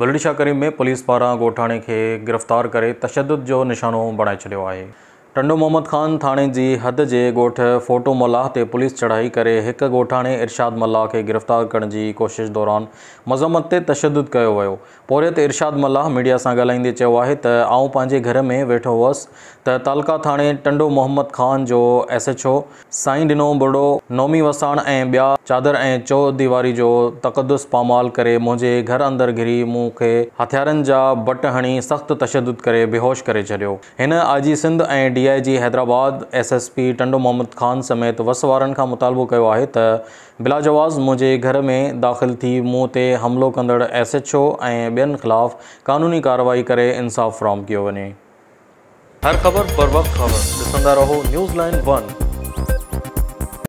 बल्दीशाकरी में पुलिस पारां गोठाणे खे गिरफ़्तार करे तशद जो निशानो बणाए छॾियो आहे टंडो मोहम्मद ख़ान थाणे जी हद जे ॻोठु फोटो मलाह ते पुलिस चढ़ाई करे हिकु ॻोठाणे इर्शाद मलाह खे गिरफ़्तार करण जी कोशिशि दौरान मज़म्मत ते तशद कयो वियो पौरे ते इर्शाद मलाह मीडिया सां ॻाल्हाईंदे चयो आहे त आऊं पंहिंजे घर में वेठो हुअसि त तालका थाणे टंडो मोहम्मद ख़ान जो एस एच ओ सांई डिनो बुड़ो नौमी वसाण ऐं ॿिया चादर ऐं चो दीवारी जो तक़दस पामाल करे मुंहिंजे घर अंदरि घिरी मूं खे हथियारनि जा बट हणी सख़्तु तशद करे बेहोश करे छॾियो हिन आजी सिंध ऐं डीआईजी हैदराबाद एसएसपी टंडो मोहम्मद ख़ान समेत वस का मुतालबो किया है बिलाजवाज़ मुझे घर में दाख़िल थी हमलो ते एस एच ओ ऐं ॿियनि ख़िलाफ़ क़ानूनी कार्रवाई कर इंसाफ़ फ्राहम किया वे हर ख़बर पर वक्त ख़बर रहो न्यूज़ लाइन वन